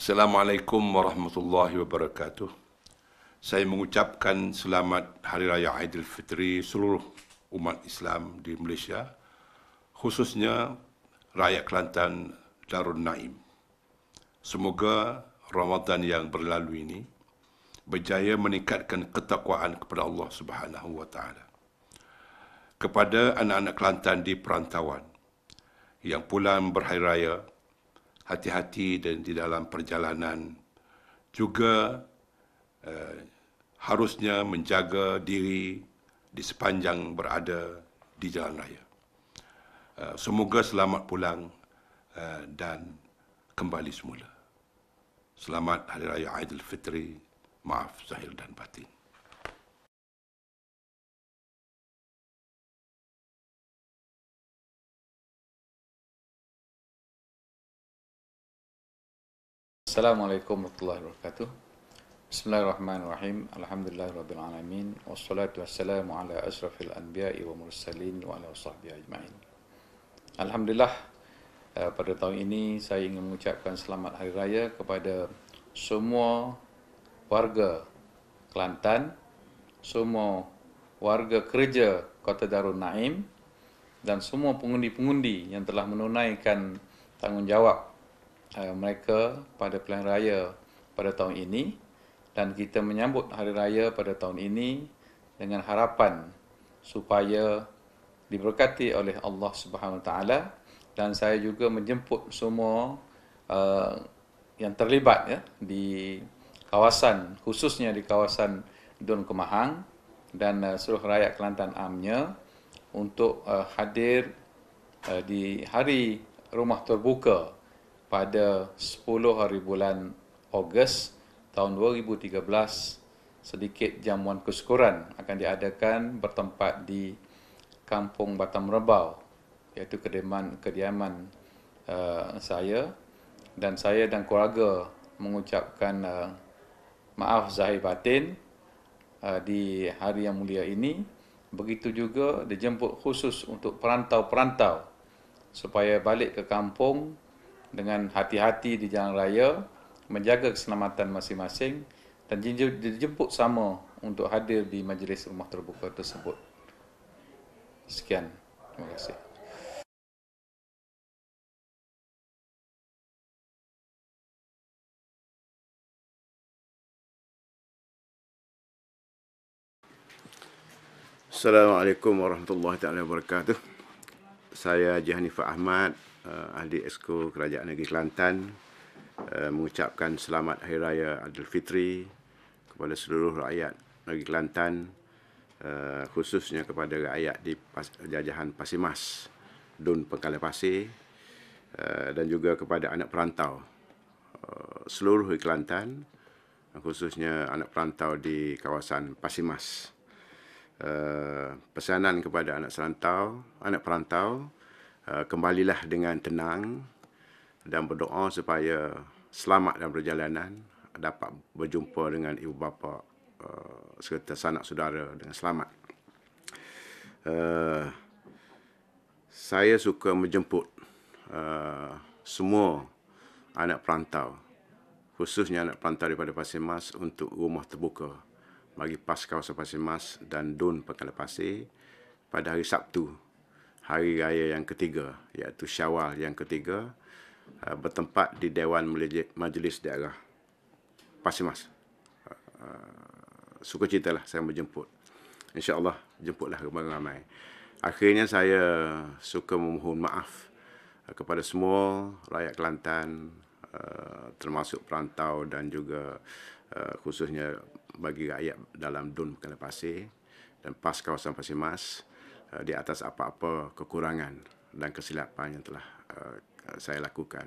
Assalamualaikum warahmatullahi wabarakatuh. Saya mengucapkan selamat Hari Raya Aidilfitri seluruh umat Islam di Malaysia, khususnya rakyat Kelantan Darun Naim. Semoga Ramadan yang berlalu ini berjaya meningkatkan ketakwaan kepada Allah Subhanahu wa taala. Kepada anak-anak Kelantan di perantauan yang pulang berhari raya, hati-hati dan di dalam perjalanan juga eh, harusnya menjaga diri di sepanjang berada di jalan raya. Eh, semoga selamat pulang eh, dan kembali semula. Selamat Hari Raya Aidilfitri. Maaf Zahir dan Batin. Assalamualaikum warahmatullahi wabarakatuh. Bismillahirrahmanirrahim. Alhamdulillahirabbil alamin wassalatu wassalamu ala asrafil anbiya'i wal mursalin wa ala sahbihi ajmain. Alhamdulillah eh, pada tahun ini saya ingin mengucapkan selamat hari raya kepada semua warga Kelantan, semua warga kerja Kota Darul Naim dan semua pengundi-pengundi yang telah menunaikan tanggungjawab uh, mereka pada pelan raya pada tahun ini dan kita menyambut hari raya pada tahun ini dengan harapan supaya diberkati oleh Allah Subhanahu Wa Taala dan saya juga menjemput semua uh, yang terlibat ya di kawasan khususnya di kawasan Dun Kemahang dan uh, seluruh rakyat Kelantan amnya untuk uh, hadir uh, di hari rumah terbuka pada 10 hari bulan Ogos tahun 2013 sedikit jamuan kesyukuran akan diadakan bertempat di Kampung Batam Rebau iaitu kediaman kediaman uh, saya dan saya dan keluarga mengucapkan uh, maaf zahir batin uh, di hari yang mulia ini begitu juga dijemput khusus untuk perantau-perantau supaya balik ke kampung dengan hati-hati di jalan raya, menjaga keselamatan masing-masing dan dijemput sama untuk hadir di majlis rumah terbuka tersebut. Sekian. Terima kasih. Assalamualaikum warahmatullahi taala wabarakatuh. Saya Jahanifah Ahmad, uh, ahli esko Kerajaan Negeri Kelantan uh, mengucapkan selamat Hari Raya Fitri kepada seluruh rakyat Negeri Kelantan uh, khususnya kepada rakyat di Pas- jajahan Pasimas Dun Pengkala Pasir uh, dan juga kepada anak perantau uh, seluruh Kelantan khususnya anak perantau di kawasan Pasimas. Uh, pesanan kepada anak serantau, anak perantau, Eh, kembalilah dengan tenang dan berdoa supaya selamat dalam perjalanan dapat berjumpa dengan ibu bapa uh, serta sanak saudara dengan selamat. Uh, saya suka menjemput uh, semua anak perantau khususnya anak perantau daripada Pasir Mas untuk rumah terbuka bagi pasca kawasan Pasir Mas dan DUN Pekan Pasir pada hari Sabtu hari raya yang ketiga iaitu Syawal yang ketiga uh, bertempat di Dewan Majlis Daerah Pasir Mas. Uh, uh, Sukacita lah saya menjemput. InsyaAllah jemputlah ramai-ramai. Akhirnya saya suka memohon maaf uh, kepada semua rakyat Kelantan uh, termasuk perantau dan juga uh, khususnya bagi rakyat dalam Dun Pekan Pasir dan PAS Kawasan Pasir Mas Eh, di atas apa-apa kekurangan dan kesilapan yang telah eh, saya lakukan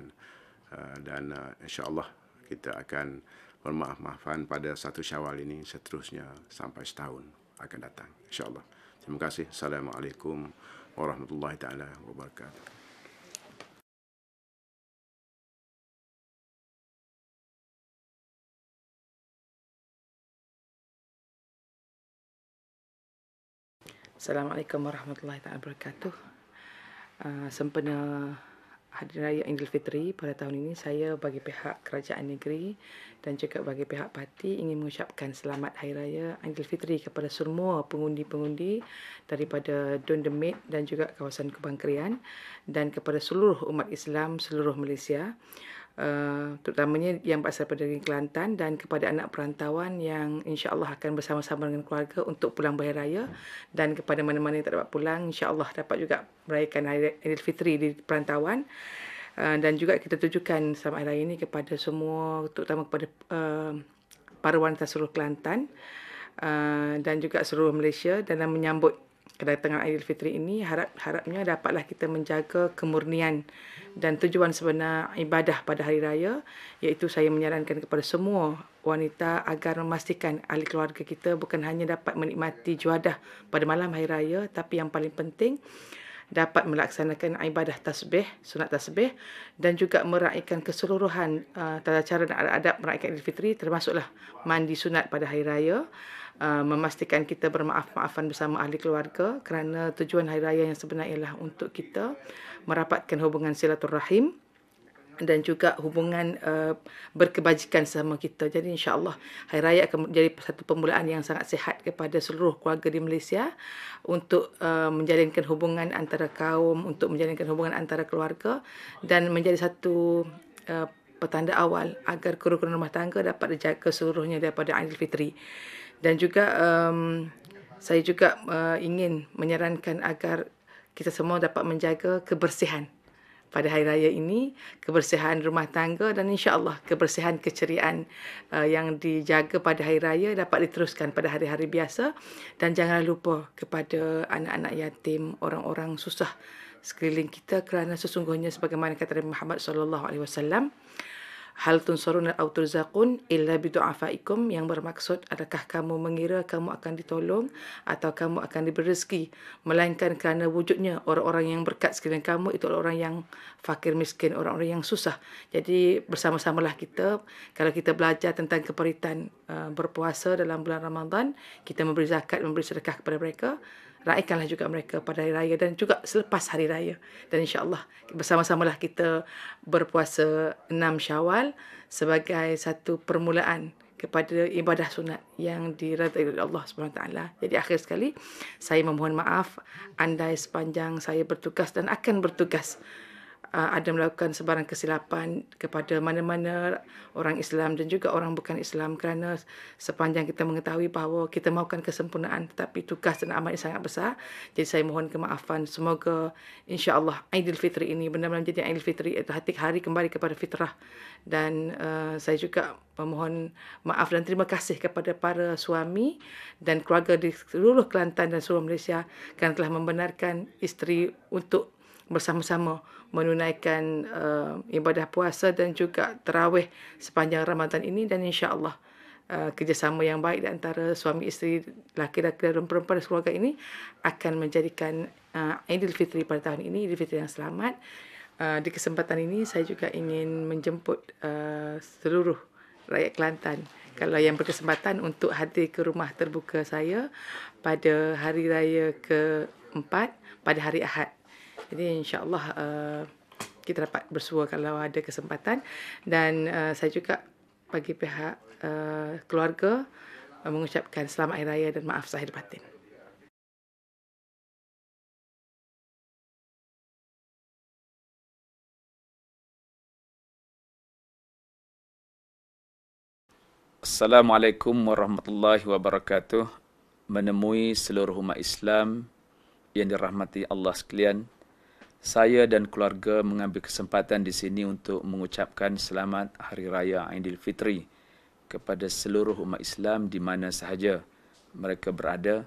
eh, dan Insya Allah kita akan bermaaf-maafan pada satu Syawal ini seterusnya sampai setahun akan datang Insya Allah. terima kasih assalamualaikum warahmatullahi taala wabarakatuh Assalamualaikum warahmatullahi wabarakatuh. Ah, sempena Hari Raya Fitri pada tahun ini saya bagi pihak kerajaan negeri dan juga bagi pihak parti ingin mengucapkan selamat Hari Raya Fitri kepada semua pengundi-pengundi daripada Don Demit dan juga kawasan Kebangkrian dan kepada seluruh umat Islam seluruh Malaysia. Eh, terutamanya yang berasal pada negeri Kelantan dan kepada anak perantauan yang insya-Allah akan bersama-sama dengan keluarga untuk pulang berhari raya dan kepada mana-mana yang tak dapat pulang insya-Allah dapat juga merayakan Idul Fitri di perantauan. Uh, dan juga kita tujukan sama hari ini kepada semua terutama kepada uh, para wanita seluruh Kelantan uh, dan juga seluruh Malaysia dalam menyambut tengah Aidilfitri ini harap harapnya dapatlah kita menjaga kemurnian dan tujuan sebenar ibadah pada hari raya iaitu saya menyarankan kepada semua wanita agar memastikan ahli keluarga kita bukan hanya dapat menikmati juadah pada malam hari raya tapi yang paling penting uh, dapat melaksanakan ibadah tasbih, sunat tasbih dan juga meraihkan keseluruhan uh, tata cara dan adab meraihkan fitri, termasuklah mandi sunat pada hari raya, uh, memastikan kita bermaaf-maafan bersama ahli keluarga kerana tujuan hari raya yang sebenarnya ialah untuk kita merapatkan hubungan silaturahim dan juga hubungan uh, berkebajikan sama kita. Jadi insyaAllah Hari Raya akan menjadi satu permulaan yang sangat sehat kepada seluruh keluarga di Malaysia untuk uh, menjalinkan hubungan antara kaum, untuk menjalinkan hubungan antara keluarga dan menjadi satu uh, petanda awal agar kerukunan rumah tangga dapat dijaga seluruhnya daripada Aidil Fitri. Dan juga um, saya juga uh, ingin menyarankan agar kita semua dapat menjaga kebersihan pada hari raya ini kebersihan rumah tangga dan insyaallah kebersihan keceriaan uh, yang dijaga pada hari raya dapat diteruskan pada hari-hari biasa dan jangan lupa kepada anak-anak yatim, orang-orang susah sekeliling kita kerana sesungguhnya sebagaimana kata Nabi Muhammad sallallahu alaihi wasallam hal tunsurun al autuzaqun illa bidu'afaikum yang bermaksud adakah kamu mengira kamu akan ditolong atau kamu akan diberi rezeki melainkan kerana wujudnya orang-orang yang berkat sekalian kamu itu orang yang fakir miskin orang-orang yang susah jadi bersama-samalah kita kalau kita belajar tentang keperitan uh, berpuasa dalam bulan Ramadan kita memberi zakat memberi sedekah kepada mereka raikanlah juga mereka pada hari raya dan juga selepas hari raya. Dan insya-Allah bersama-samalah kita berpuasa enam Syawal sebagai satu permulaan kepada ibadah sunat yang diredai oleh Allah SWT. Jadi akhir sekali, saya memohon maaf andai sepanjang saya bertugas dan akan bertugas Ah, ada melakukan sebarang kesilapan kepada mana-mana orang Islam dan juga orang bukan Islam kerana sepanjang kita mengetahui bahawa kita mahukan kesempurnaan tetapi tugas dan amal sangat besar. Jadi saya mohon kemaafan. Semoga insya-Allah Aidilfitri ini benar-benar menjadi Aidilfitri itu eh, hati hari kembali kepada fitrah dan uh, saya juga memohon maaf dan terima kasih kepada para suami dan keluarga di seluruh Kelantan dan seluruh Malaysia kerana telah membenarkan isteri untuk bersama-sama menunaikan uh, ibadah puasa dan juga terawih sepanjang Ramadan ini dan insya-Allah uh, kerjasama yang baik di antara suami isteri laki-laki dan perempuan keluarga ini akan menjadikan uh, eh, fitri pada tahun ini idul fitri yang selamat. Uh, di kesempatan ini saya juga ingin menjemput uh, seluruh rakyat Kelantan kalau yang berkesempatan untuk hadir ke rumah terbuka saya pada hari raya keempat pada hari Ahad jadi insyaAllah uh, kita dapat bersua kalau ada kesempatan. Dan uh, saya juga bagi pihak uh, keluarga uh, mengucapkan selamat hari raya dan maaf sahir batin. Assalamualaikum warahmatullahi wabarakatuh. Menemui seluruh umat Islam yang dirahmati Allah sekalian. Saya dan keluarga mengambil kesempatan di sini untuk mengucapkan selamat Hari Raya Aidilfitri kepada seluruh umat Islam di mana sahaja mereka berada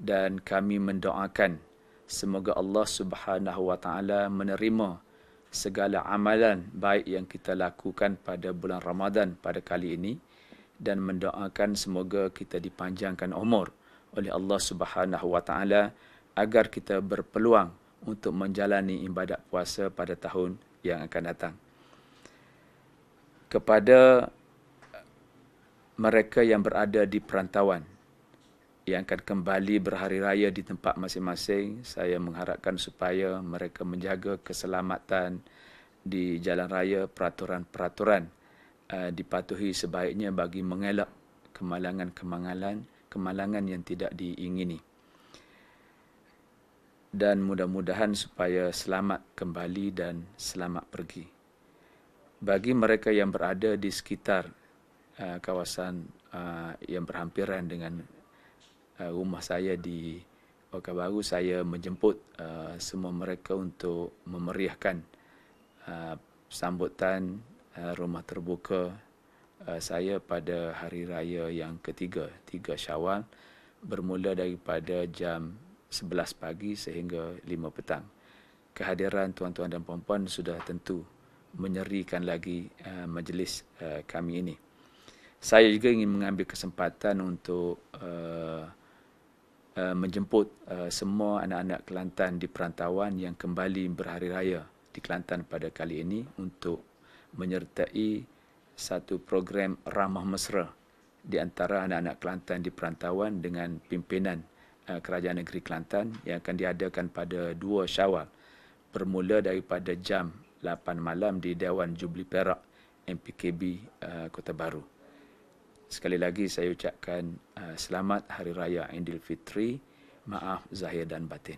dan kami mendoakan semoga Allah Subhanahu Wa Taala menerima segala amalan baik yang kita lakukan pada bulan Ramadan pada kali ini dan mendoakan semoga kita dipanjangkan umur oleh Allah Subhanahu Wa Taala agar kita berpeluang untuk menjalani ibadat puasa pada tahun yang akan datang. Kepada mereka yang berada di perantauan yang akan kembali berhari raya di tempat masing-masing, saya mengharapkan supaya mereka menjaga keselamatan di jalan raya peraturan-peraturan uh, dipatuhi sebaiknya bagi mengelak kemalangan-kemalangan kemalangan yang tidak diingini dan mudah-mudahan supaya selamat kembali dan selamat pergi. Bagi mereka yang berada di sekitar uh, kawasan uh, yang berhampiran dengan uh, rumah saya di Pekan Baru, saya menjemput uh, semua mereka untuk memeriahkan uh, sambutan uh, rumah terbuka uh, saya pada hari raya yang ketiga, tiga Syawal bermula daripada jam 11 pagi sehingga 5 petang. Kehadiran tuan-tuan dan puan-puan sudah tentu menyerikan lagi uh, majlis uh, kami ini. Saya juga ingin mengambil kesempatan untuk uh, uh, menjemput uh, semua anak-anak Kelantan di perantauan yang kembali berhari raya di Kelantan pada kali ini untuk menyertai satu program ramah mesra di antara anak-anak Kelantan di perantauan dengan pimpinan Eh, Kerajaan Negeri Kelantan yang akan diadakan pada 2 Syawal bermula daripada jam 8 malam di Dewan Jubli Perak MPKB eh, Kota Baru. Sekali lagi saya ucapkan eh, selamat Hari Raya Fitri, maaf zahir dan batin.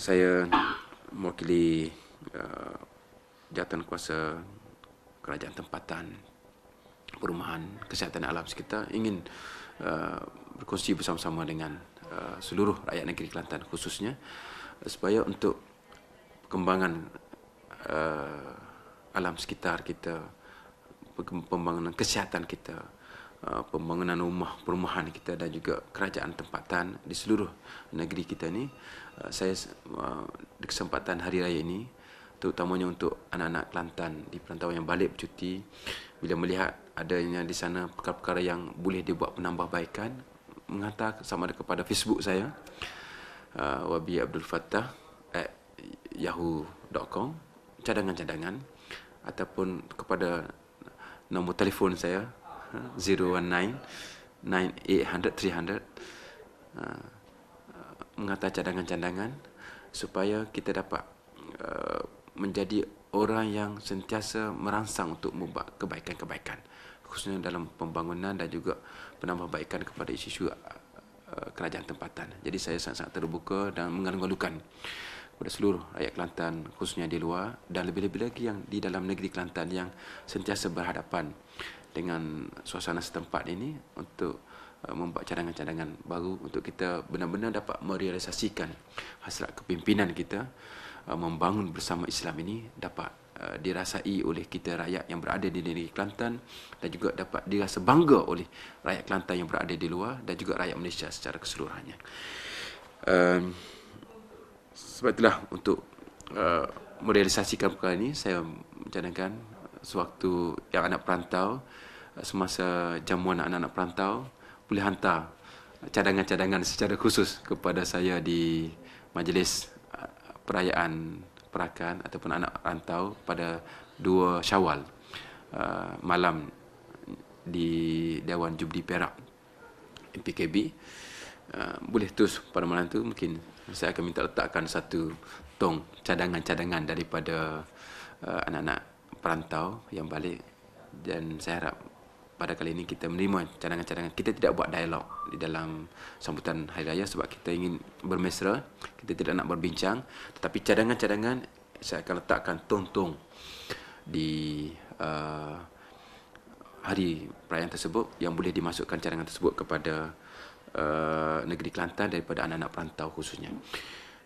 Saya mewakili uh, jawatan kuasa kerajaan tempatan perumahan kesihatan alam sekitar ingin uh, berkongsi bersama-sama dengan uh, seluruh rakyat negeri Kelantan khususnya uh, supaya untuk perkembangan uh, alam sekitar kita pembangunan kesihatan kita Ah, pembangunan rumah perumahan kita dan juga kerajaan tempatan di seluruh negeri kita ni ah, saya ah, di kesempatan hari raya ini terutamanya untuk anak-anak Kelantan di perantauan yang balik bercuti bila melihat adanya di sana perkara-perkara yang boleh dibuat penambahbaikan menghantar sama ada kepada Facebook saya Wabi Abdul Fattah at yahoo.com cadangan-cadangan ataupun kepada nombor telefon saya 019, 9800, 300, mengatakan cadangan-cadangan supaya kita dapat ah, menjadi orang yang sentiasa merangsang untuk membuat kebaikan-kebaikan khususnya dalam pembangunan dan juga penambahbaikan kepada isu-isu ah, ah, kerajaan tempatan. Jadi saya sangat-sangat terbuka dan mengalu-alukan kepada seluruh rakyat Kelantan khususnya di luar dan lebih-lebih lagi yang di dalam negeri Kelantan yang sentiasa berhadapan dengan suasana setempat ini untuk uh, membuat cadangan-cadangan baru untuk kita benar-benar dapat merealisasikan hasrat kepimpinan kita uh, membangun bersama Islam ini dapat uh, dirasai oleh kita rakyat yang berada di negeri Kelantan dan juga dapat dirasa bangga oleh rakyat Kelantan yang berada di luar dan juga rakyat Malaysia secara keseluruhannya. Um, sebab itulah untuk uh, merealisasikan perkara ini saya mencadangkan sewaktu yang anak perantau semasa jamuan anak-anak perantau boleh hantar cadangan-cadangan secara khusus kepada saya di majlis uh, perayaan perakan ataupun anak perantau pada 2 Syawal uh, malam di Dewan Jubli Perak MPKB uh, boleh terus pada malam itu mungkin saya akan minta letakkan satu tong cadangan-cadangan daripada anak-anak perantau yang balik dan saya harap pada kali ini kita menerima cadangan-cadangan kita tidak buat dialog di dalam sambutan hari raya sebab kita ingin bermesra kita tidak nak berbincang tetapi cadangan-cadangan saya akan letakkan tuntung di uh, hari perayaan tersebut yang boleh dimasukkan cadangan tersebut kepada uh, negeri Kelantan daripada anak-anak perantau khususnya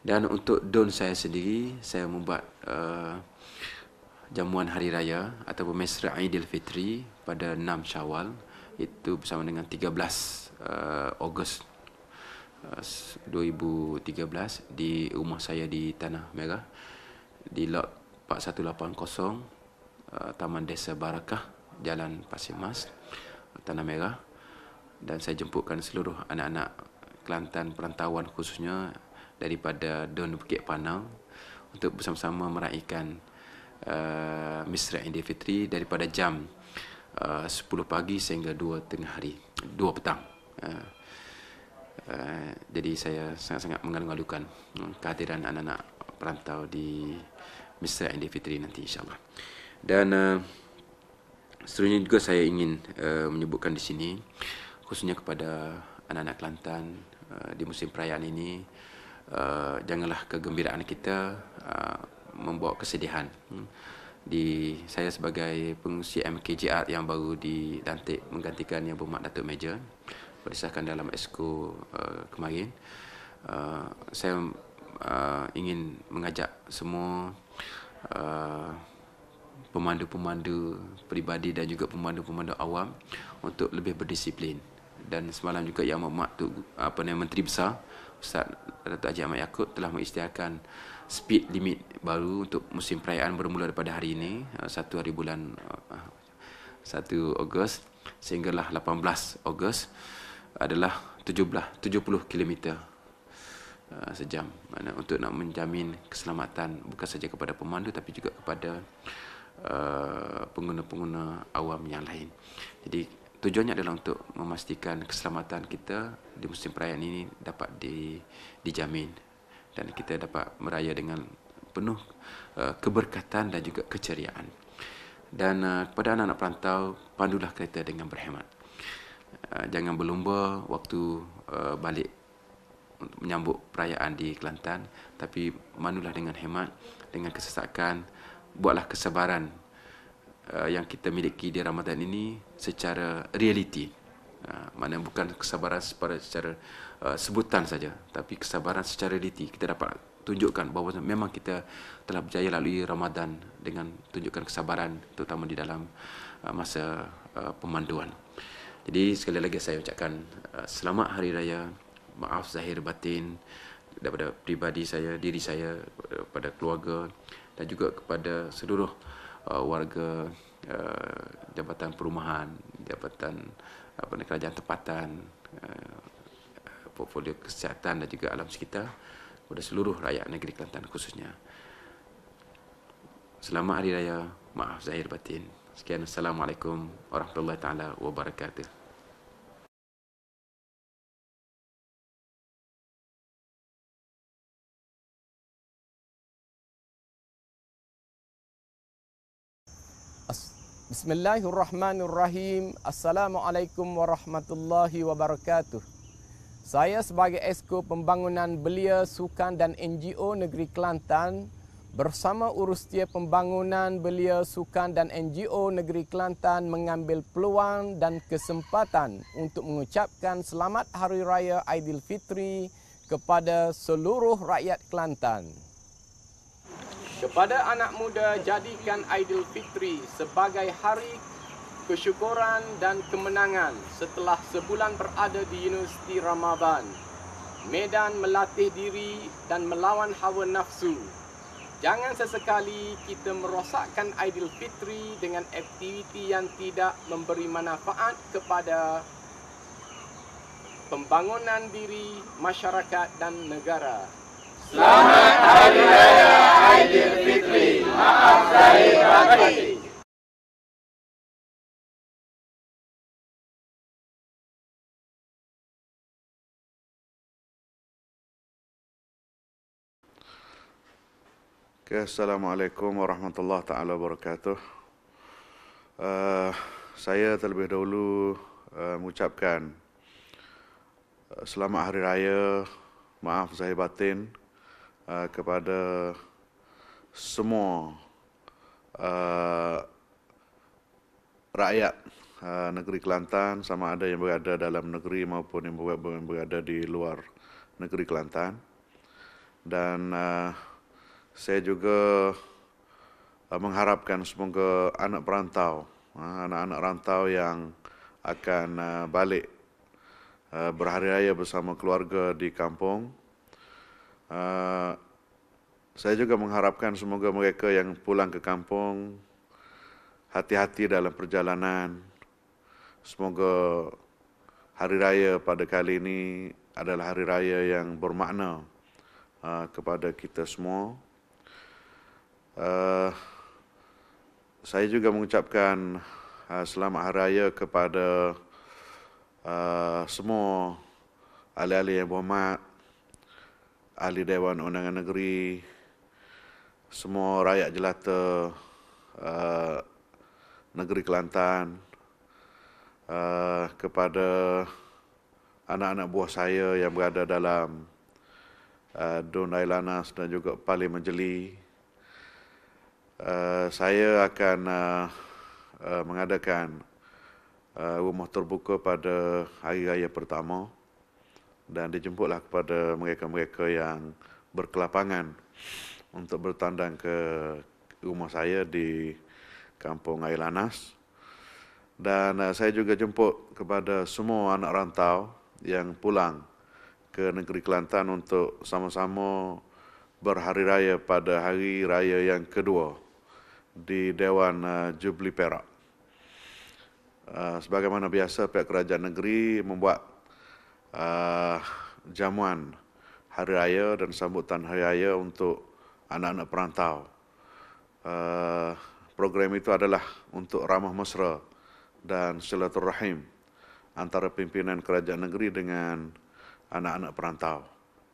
dan untuk don saya sendiri saya membuat uh, jamuan hari raya ataupun mesra Aidilfitri pada 6 Syawal itu bersama dengan 13 uh, Ogos uh, 2013 di rumah saya di Tanah Merah di lot 4180 uh, Taman Desa Barakah Jalan Pasir Mas Tanah Merah dan saya jemputkan seluruh anak-anak Kelantan perantauan khususnya daripada Don Bukit Panau untuk bersama-sama meraihkan Uh, Mesra India Fitri daripada jam uh, 10 pagi sehingga 2 tengah hari, 2 petang. Uh, Uh, jadi saya sangat-sangat mengalu hmm, kehadiran anak-anak perantau di Mesra Indi Fitri nanti insyaAllah. Dan uh, seterusnya juga saya ingin uh, menyebutkan di sini khususnya kepada anak-anak Kelantan uh, di musim perayaan ini uh, janganlah kegembiraan kita uh, membawa kesedihan hmm. di saya sebagai pengurusi MKJR yang baru di dilantik menggantikan yang bermakna Datuk Major berdasarkan dalam esko uh, kemarin uh, saya uh, ingin mengajak semua uh, pemandu-pemandu peribadi dan juga pemandu-pemandu awam untuk lebih berdisiplin dan semalam juga yang memak tu apa nama menteri besar Ustaz Datuk Haji Ahmad Yaakob telah mengisytiharkan speed limit baru untuk musim perayaan bermula daripada hari ini uh, satu hari bulan uh, satu Ogos sehinggalah 18 Ogos adalah 17 70 km sejam untuk nak menjamin keselamatan bukan saja kepada pemandu tapi juga kepada uh, pengguna-pengguna awam yang lain. Jadi tujuannya adalah untuk memastikan keselamatan kita di musim perayaan ini dapat di, dijamin dan kita dapat meraya dengan penuh uh, keberkatan dan juga keceriaan. Dan uh, kepada anak-anak perantau, pandulah kereta dengan berhemat. Uh, jangan berlumba waktu uh, balik untuk menyambut perayaan di Kelantan, tapi manulah dengan hemat, dengan kesesakan, buatlah kesabaran uh, yang kita miliki di Ramadan ini secara realiti. Uh, mana bukan kesabaran secara, secara Uh, sebutan saja tapi kesabaran secara realiti kita dapat tunjukkan bahawa memang kita telah berjaya lalui Ramadan dengan tunjukkan kesabaran terutama di dalam uh, masa uh, pemanduan. Jadi sekali lagi saya ucapkan selamat hari raya, maaf zahir batin daripada pribadi saya, diri saya, kepada keluarga dan juga kepada seluruh warga jabatan perumahan, jabatan apa kerajaan tempatan portfolio kesihatan dan juga alam sekitar kepada seluruh rakyat negeri Kelantan khususnya. Selamat Hari Raya. Maaf Zahir Batin. Sekian. Assalamualaikum warahmatullahi taala wabarakatuh. Bismillahirrahmanirrahim. Assalamualaikum warahmatullahi wabarakatuh. Saya sebagai Esko Pembangunan Belia Sukan dan NGO Negeri Kelantan bersama Urusetia Pembangunan Belia Sukan dan NGO Negeri Kelantan mengambil peluang dan kesempatan untuk mengucapkan Selamat Hari Raya Aidilfitri kepada seluruh rakyat Kelantan. Kepada anak muda, jadikan Aidilfitri sebagai hari kesyukuran dan kemenangan setelah sebulan berada di Universiti Ramadhan, Medan melatih diri dan melawan hawa nafsu. Jangan sesekali kita merosakkan Fitri dengan aktiviti yang tidak memberi manfaat kepada pembangunan diri, masyarakat dan negara. Selamat Hari Raya Aidilfitri. Maaf saya batin. Okay, Assalamualaikum warahmatullahi taala wabarakatuh. Uh, saya terlebih dahulu uh, mengucapkan uh, selamat hari raya, maaf zahir batin uh, kepada semua uh, rakyat uh, negeri Kelantan sama ada yang berada dalam negeri maupun yang berada di luar negeri Kelantan dan uh, saya juga uh, mengharapkan semoga anak perantau, uh, anak-anak rantau yang akan uh, balik uh, berhari raya bersama keluarga di kampung. saya juga mengharapkan semoga mereka yang pulang ke kampung hati-hati dalam perjalanan. Semoga hari raya pada kali ini adalah hari raya yang bermakna kepada kita semua uh, saya juga mengucapkan uh, selamat hari raya kepada uh, semua ahli-ahli yang berhormat, ahli Dewan Undangan Negeri, semua rakyat jelata uh, negeri Kelantan, uh, kepada anak-anak buah saya yang berada dalam uh, Dun Ailanas dan juga Pali Menjeli. Uh, Eh, saya akan uh, uh, mengadakan uh, rumah terbuka pada hari raya pertama dan dijemputlah kepada mereka-mereka yang berkelapangan untuk bertandang ke rumah saya di Kampung Ailanas dan uh, saya juga jemput kepada semua anak rantau yang pulang ke negeri Kelantan untuk sama-sama berhari raya pada hari raya yang kedua di Dewan uh, eh, Jubli Perak. Uh, sebagaimana biasa pihak kerajaan negeri membuat uh, jamuan hari raya dan sambutan hari raya untuk anak-anak perantau. Uh, program itu adalah untuk ramah mesra dan silaturahim antara pimpinan kerajaan negeri dengan anak-anak perantau.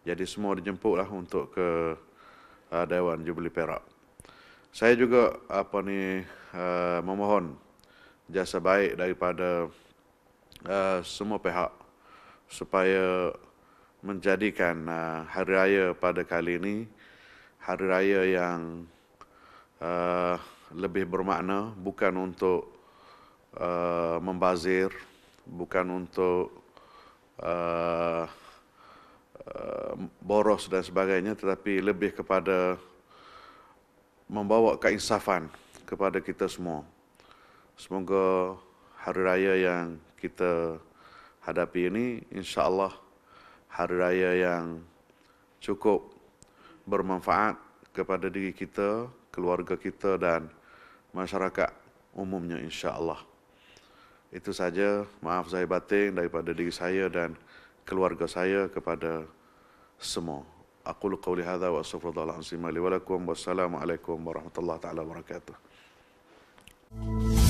Jadi semua dijemputlah untuk ke uh, Dewan Jubli Perak saya juga apa ni uh, memohon jasa baik daripada uh, semua pihak supaya menjadikan uh, hari raya pada kali ini hari raya yang uh, lebih bermakna bukan untuk uh, membazir bukan untuk uh, uh, boros dan sebagainya tetapi lebih kepada membawa keinsafan kepada kita semua. Semoga hari raya yang kita hadapi ini insya-Allah hari raya yang cukup bermanfaat kepada diri kita, keluarga kita dan masyarakat umumnya insya-Allah. Itu saja maaf saya batin daripada diri saya dan keluarga saya kepada semua. أقول قولي هذا وأستغفر الله العظيم لي ولكم والسلام عليكم ورحمة الله تعالى وبركاته. Thank you.